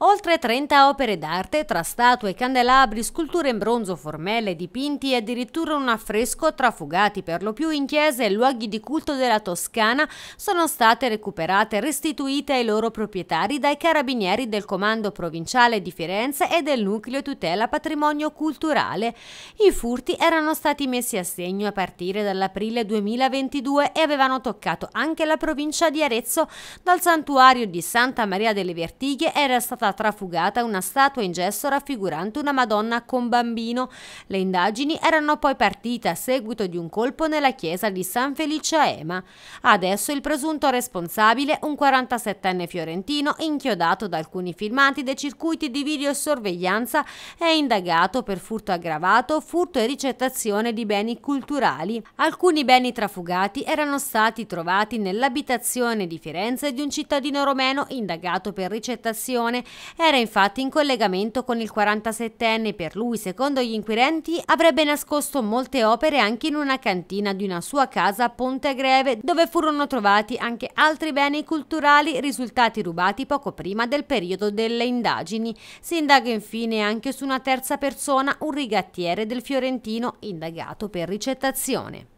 Oltre 30 opere d'arte, tra statue, candelabri, sculture in bronzo, formelle, dipinti e addirittura un affresco trafugati per lo più in chiese e luoghi di culto della Toscana sono state recuperate e restituite ai loro proprietari dai carabinieri del Comando Provinciale di Firenze e del Nucleo Tutela Patrimonio Culturale. I furti erano stati messi a segno a partire dall'aprile 2022 e avevano toccato anche la provincia di Arezzo. Dal santuario di Santa Maria delle Vertighe era stato stata trafugata una statua in gesso raffigurante una Madonna con bambino. Le indagini erano poi partite a seguito di un colpo nella chiesa di San Felice a Ema. Adesso il presunto responsabile, un 47enne fiorentino, inchiodato da alcuni filmati dei circuiti di videosorveglianza, è indagato per furto aggravato, furto e ricettazione di beni culturali. Alcuni beni trafugati erano stati trovati nell'abitazione di Firenze di un cittadino romeno indagato per ricettazione era infatti in collegamento con il 47enne per lui, secondo gli inquirenti, avrebbe nascosto molte opere anche in una cantina di una sua casa a Ponte Greve, dove furono trovati anche altri beni culturali risultati rubati poco prima del periodo delle indagini. Si indaga infine anche su una terza persona, un rigattiere del Fiorentino, indagato per ricettazione.